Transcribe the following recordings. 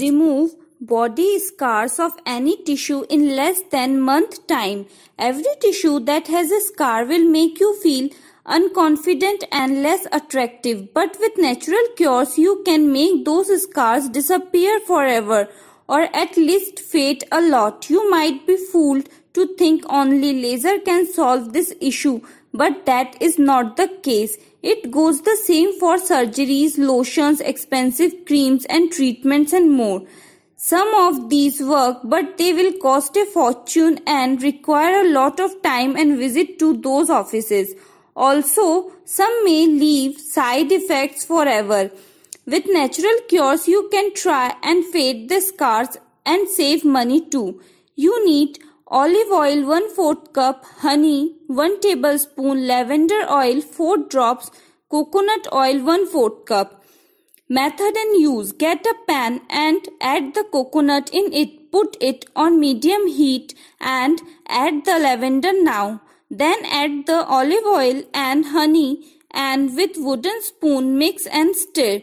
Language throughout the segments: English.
Remove body scars of any tissue in less than month time. Every tissue that has a scar will make you feel unconfident and less attractive. But with natural cures, you can make those scars disappear forever or at least fade a lot. You might be fooled to think only laser can solve this issue. But that is not the case. It goes the same for surgeries, lotions, expensive creams and treatments and more. Some of these work but they will cost a fortune and require a lot of time and visit to those offices. Also, some may leave side effects forever. With natural cures you can try and fade the scars and save money too. You need olive oil 1 4 cup, honey 1 tablespoon, lavender oil 4 drops, coconut oil 1 4 cup. Method and use. Get a pan and add the coconut in it. Put it on medium heat and add the lavender now. Then add the olive oil and honey and with wooden spoon mix and stir.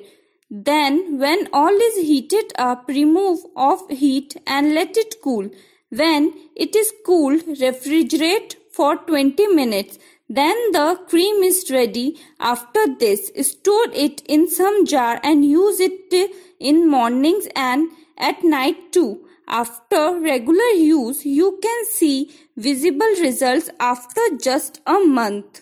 Then when all is heated up remove off heat and let it cool. When it is cooled, refrigerate for 20 minutes. Then the cream is ready. After this, store it in some jar and use it in mornings and at night too. After regular use, you can see visible results after just a month.